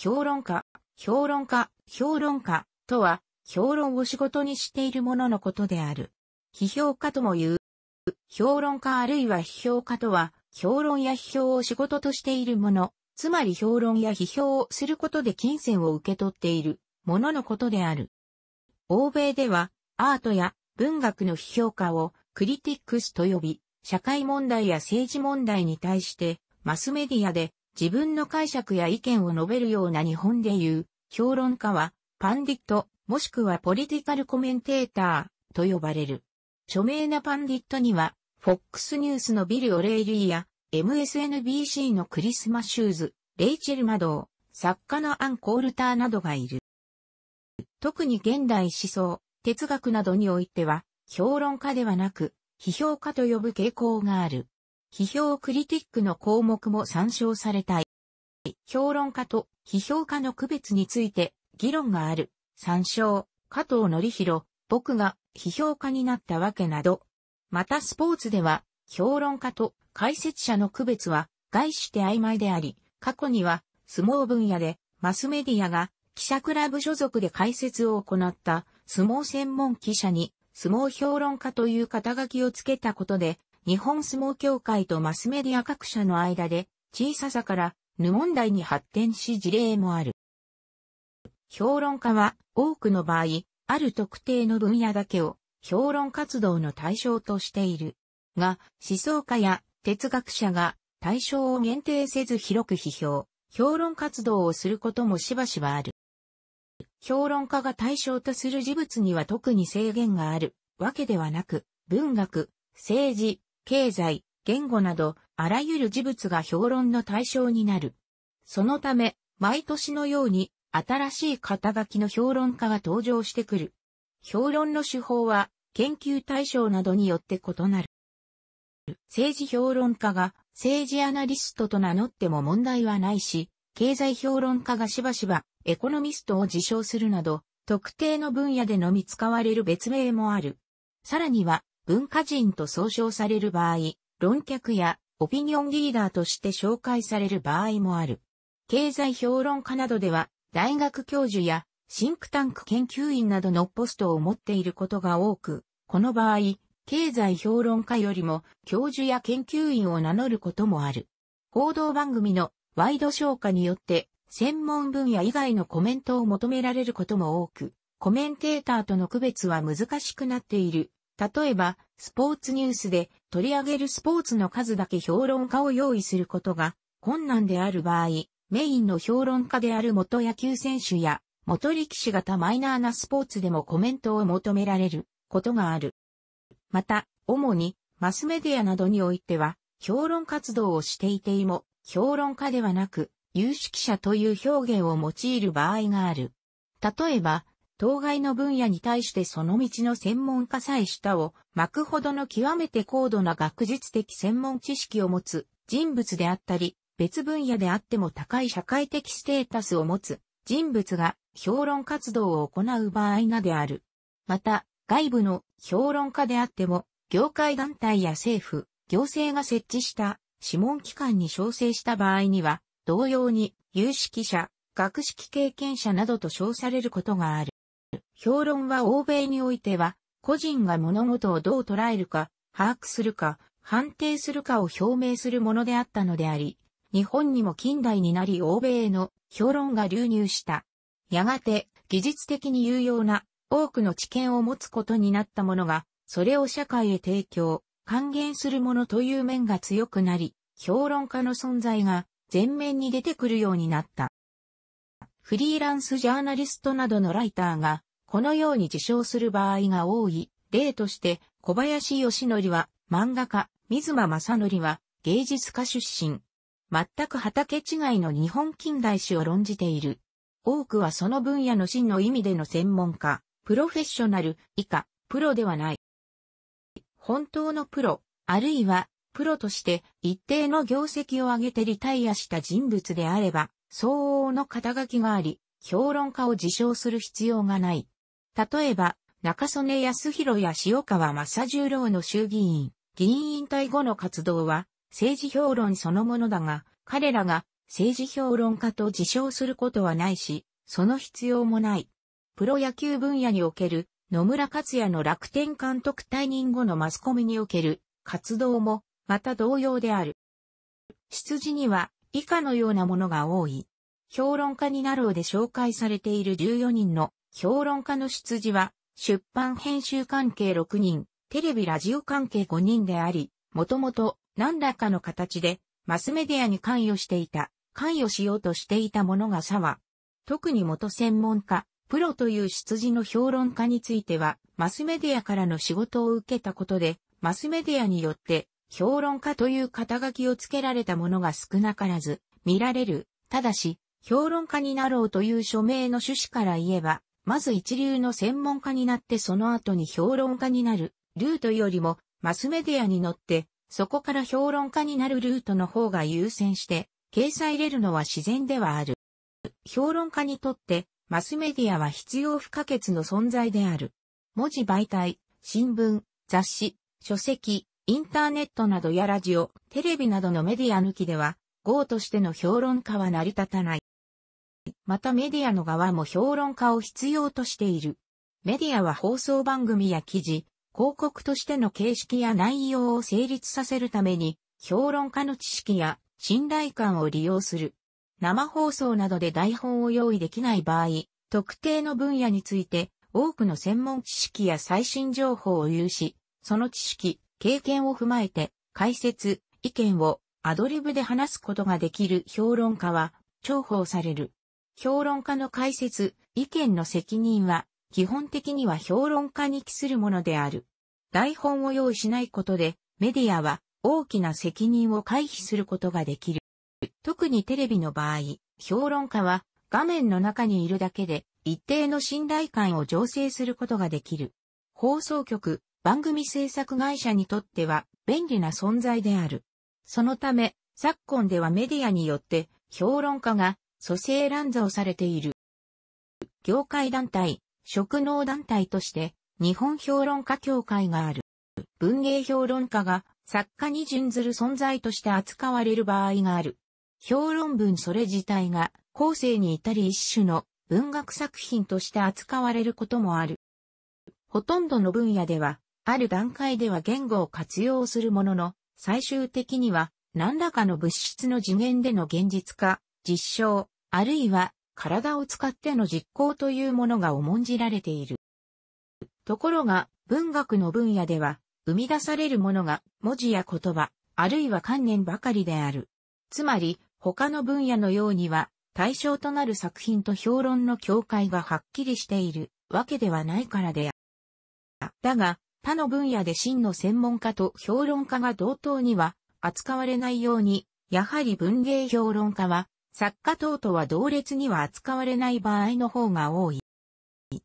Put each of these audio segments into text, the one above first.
評論家、評論家、評論家とは、評論を仕事にしているもののことである。批評家とも言う。評論家あるいは批評家とは、評論や批評を仕事としているもの、つまり評論や批評をすることで金銭を受け取っているもののことである。欧米では、アートや文学の批評家をクリティックスと呼び、社会問題や政治問題に対して、マスメディアで自分の解釈や意見を述べるような日本で言う、評論家は、パンディット、もしくはポリティカルコメンテーターと呼ばれる。著名なパンディットには、FOX ニュースのビル・オレイリーや、MSNBC のクリスマ・シューズ、レイチェル・マドー、作家のアン・コールターなどがいる。特に現代思想、哲学などにおいては、評論家ではなく、批評家と呼ぶ傾向がある。批評クリティックの項目も参照されたい。評論家と批評家の区別について議論がある。参照、加藤則弘、僕が批評家になったわけなど。またスポーツでは、評論家と解説者の区別は概して曖昧であり、過去には相撲分野でマスメディアが記者クラブ所属で解説を行った相撲専門記者に相撲評論家という肩書きをつけたことで日本相撲協会とマスメディア各社の間で、小ささから、無問題に発展し事例もある。評論家は、多くの場合、ある特定の分野だけを、評論活動の対象としている。が、思想家や哲学者が対象を限定せず広く批評、評論活動をすることもしばしばある。評論家が対象とする事物には特に制限があるわけではなく、文学、政治、経済、言語など、あらゆる事物が評論の対象になる。そのため、毎年のように、新しい肩書きの評論家が登場してくる。評論の手法は、研究対象などによって異なる。政治評論家が政治アナリストと名乗っても問題はないし、経済評論家がしばしばエコノミストを自称するなど、特定の分野でのみ使われる別名もある。さらには、文化人と総称される場合、論客やオピニオンリーダーとして紹介される場合もある。経済評論家などでは、大学教授やシンクタンク研究員などのポストを持っていることが多く、この場合、経済評論家よりも教授や研究員を名乗ることもある。報道番組のワイド消化によって専門分野以外のコメントを求められることも多く、コメンテーターとの区別は難しくなっている例えば、スポーツニュースで取り上げるスポーツの数だけ評論家を用意することが困難である場合、メインの評論家である元野球選手や元力士型マイナーなスポーツでもコメントを求められることがある。また、主にマスメディアなどにおいては、評論活動をしていても、評論家ではなく、有識者という表現を用いる場合がある。例えば、当該の分野に対してその道の専門家さえ下を巻くほどの極めて高度な学術的専門知識を持つ人物であったり、別分野であっても高い社会的ステータスを持つ人物が評論活動を行う場合がである。また、外部の評論家であっても、業界団体や政府、行政が設置した諮問機関に招請した場合には、同様に有識者、学識経験者などと称されることがある。評論は欧米においては、個人が物事をどう捉えるか、把握するか、判定するかを表明するものであったのであり、日本にも近代になり欧米への評論が流入した。やがて、技術的に有用な多くの知見を持つことになったものが、それを社会へ提供、還元するものという面が強くなり、評論家の存在が前面に出てくるようになった。フリーランスジャーナリストなどのライターが、このように自称する場合が多い。例として、小林義則は漫画家、水間正則は芸術家出身。全く畑違いの日本近代史を論じている。多くはその分野の真の意味での専門家、プロフェッショナル、以下、プロではない。本当のプロ、あるいは、プロとして一定の業績を上げてリタイアした人物であれば、相応の肩書きがあり、評論家を自称する必要がない。例えば、中曽根康弘や塩川正十郎の衆議院、議員引退後の活動は、政治評論そのものだが、彼らが政治評論家と自称することはないし、その必要もない。プロ野球分野における野村克也の楽天監督退任後のマスコミにおける活動もまた同様である。出自には以下のようなものが多い。評論家になろうで紹介されている14人の評論家の出自は、出版編集関係6人、テレビラジオ関係5人であり、もともと何らかの形でマスメディアに関与していた、関与しようとしていたものが差は、特に元専門家、プロという出自の評論家については、マスメディアからの仕事を受けたことで、マスメディアによって評論家という肩書きをつけられたものが少なからず見られる。ただし、評論家になろうという署名の趣旨から言えば、まず一流の専門家になってその後に評論家になるルートよりもマスメディアに乗ってそこから評論家になるルートの方が優先して掲載れるのは自然ではある。評論家にとってマスメディアは必要不可欠の存在である。文字媒体、新聞、雑誌、書籍、インターネットなどやラジオ、テレビなどのメディア抜きでは、号としての評論家は成り立たない。またメディアの側も評論家を必要としている。メディアは放送番組や記事、広告としての形式や内容を成立させるために、評論家の知識や信頼感を利用する。生放送などで台本を用意できない場合、特定の分野について多くの専門知識や最新情報を有し、その知識、経験を踏まえて、解説、意見をアドリブで話すことができる評論家は重宝される。評論家の解説、意見の責任は基本的には評論家に帰するものである。台本を用意しないことでメディアは大きな責任を回避することができる。特にテレビの場合、評論家は画面の中にいるだけで一定の信頼感を醸成することができる。放送局、番組制作会社にとっては便利な存在である。そのため、昨今ではメディアによって評論家が蘇生乱造されている。業界団体、職能団体として日本評論家協会がある。文芸評論家が作家に準ずる存在として扱われる場合がある。評論文それ自体が後世に至り一種の文学作品として扱われることもある。ほとんどの分野ではある段階では言語を活用するものの、最終的には何らかの物質の次元での現実化、実証、あるいは体を使っての実行というものが重んじられている。ところが、文学の分野では、生み出されるものが文字や言葉、あるいは観念ばかりである。つまり、他の分野のようには、対象となる作品と評論の境界がはっきりしているわけではないからである。だが、他の分野で真の専門家と評論家が同等には扱われないように、やはり文芸評論家は作家等とは同列には扱われない場合の方が多い。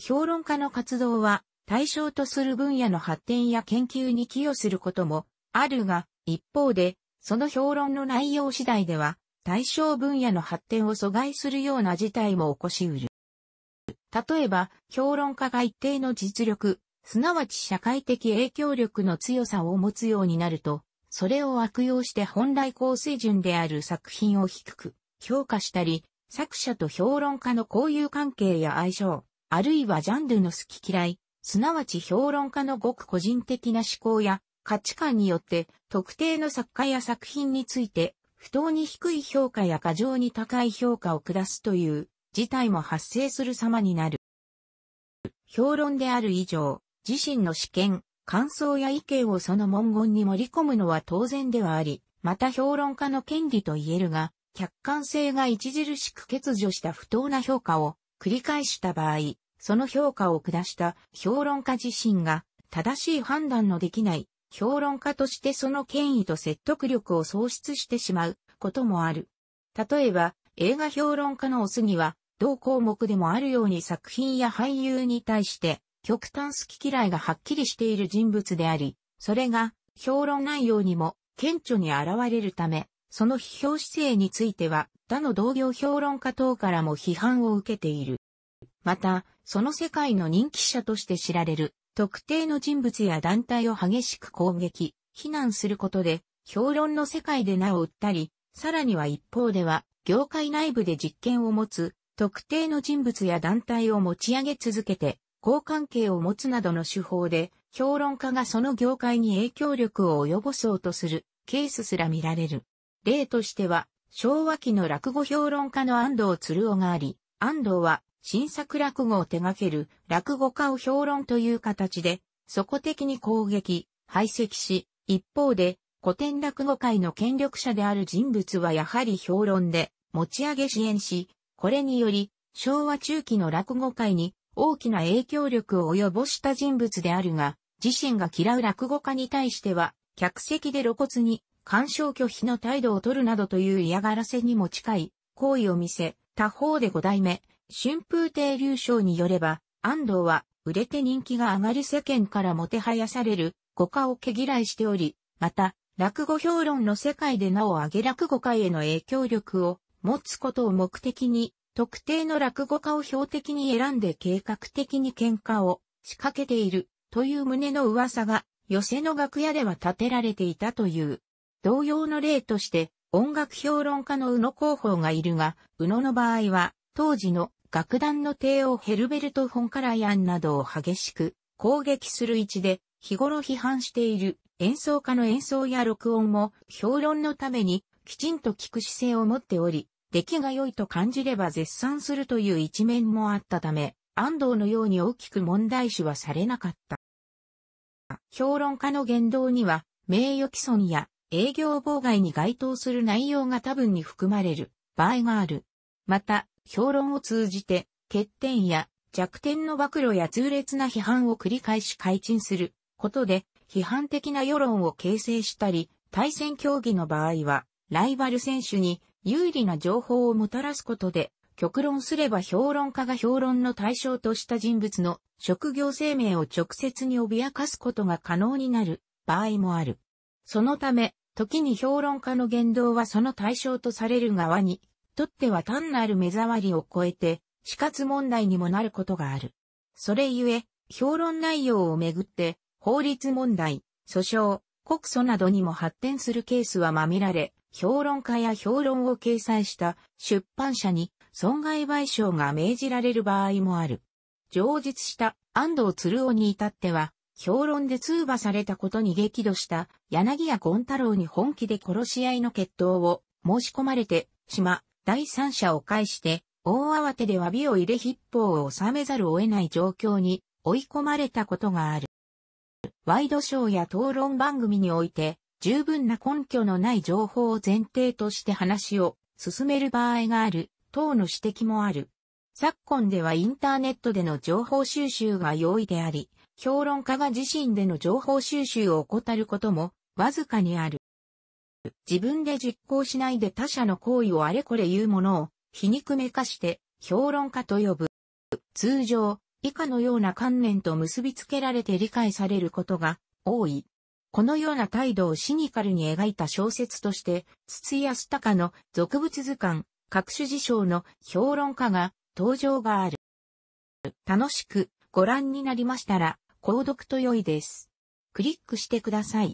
評論家の活動は対象とする分野の発展や研究に寄与することもあるが、一方で、その評論の内容次第では、対象分野の発展を阻害するような事態も起こしうる。例えば、評論家が一定の実力、すなわち社会的影響力の強さを持つようになると、それを悪用して本来高水準である作品を低く評価したり、作者と評論家の交友関係や相性、あるいはジャンルの好き嫌い、すなわち評論家のごく個人的な思考や価値観によって特定の作家や作品について不当に低い評価や過剰に高い評価を下すという事態も発生する様になる。評論である以上、自身の試験、感想や意見をその文言に盛り込むのは当然ではあり、また評論家の権利と言えるが、客観性が著しく欠如した不当な評価を繰り返した場合、その評価を下した評論家自身が正しい判断のできない評論家としてその権威と説得力を喪失してしまうこともある。例えば、映画評論家のおすぎは、同項目でもあるように作品や俳優に対して極端好き嫌いがはっきりしている人物であり、それが評論内容にも顕著に現れるため、その批評姿勢については他の同業評論家等からも批判を受けている。また、その世界の人気者として知られる特定の人物や団体を激しく攻撃、非難することで、評論の世界で名を売ったり、さらには一方では、業界内部で実権を持つ特定の人物や団体を持ち上げ続けて、交換系を持つなどの手法で、評論家がその業界に影響力を及ぼそうとするケースすら見られる。例としては、昭和期の落語評論家の安藤鶴尾があり、安藤は新作落語を手掛ける落語家を評論という形で、そこ的に攻撃、排斥し、一方で古典落語界の権力者である人物はやはり評論で持ち上げ支援し、これにより昭和中期の落語界に大きな影響力を及ぼした人物であるが、自身が嫌う落語家に対しては、客席で露骨に、干渉拒否の態度を取るなどという嫌がらせにも近い、行為を見せ、他方で五代目、春風亭流章によれば、安藤は、売れて人気が上がる世間からもてはやされる、五家を毛嫌いしており、また、落語評論の世界で名を上げ落語界への影響力を持つことを目的に、特定の落語家を標的に選んで計画的に喧嘩を仕掛けているという旨の噂が寄せの楽屋では立てられていたという。同様の例として音楽評論家の宇野広報がいるが、宇野の場合は当時の楽団の帝王ヘルベルト・フォンカラヤンなどを激しく攻撃する位置で日頃批判している演奏家の演奏や録音も評論のためにきちんと聞く姿勢を持っており、出来が良いと感じれば絶賛するという一面もあったため、安藤のように大きく問題視はされなかった。評論家の言動には、名誉毀損や営業妨害に該当する内容が多分に含まれる場合がある。また、評論を通じて、欠点や弱点の暴露や痛烈な批判を繰り返し改陳することで、批判的な世論を形成したり、対戦競技の場合は、ライバル選手に有利な情報をもたらすことで、極論すれば評論家が評論の対象とした人物の職業生命を直接に脅かすことが可能になる場合もある。そのため、時に評論家の言動はその対象とされる側に、とっては単なる目障りを超えて、死活問題にもなることがある。それゆえ、評論内容をめぐって、法律問題、訴訟、告訴などにも発展するケースはまみられ、評論家や評論を掲載した出版社に損害賠償が命じられる場合もある。上述した安藤鶴尾に至っては、評論で通話されたことに激怒した柳谷権太郎に本気で殺し合いの決闘を申し込まれて、島、第三者を介して、大慌てで詫びを入れ筆法を収めざるを得ない状況に追い込まれたことがある。ワイドショーや討論番組において、十分な根拠のない情報を前提として話を進める場合がある、等の指摘もある。昨今ではインターネットでの情報収集が容易であり、評論家が自身での情報収集を怠ることもわずかにある。自分で実行しないで他者の行為をあれこれ言うものを皮肉めかして評論家と呼ぶ。通常、以下のような観念と結びつけられて理解されることが多い。このような態度をシニカルに描いた小説として、筒井康隆の俗物図鑑、各種事象の評論家が登場がある。楽しくご覧になりましたら、購読と良いです。クリックしてください。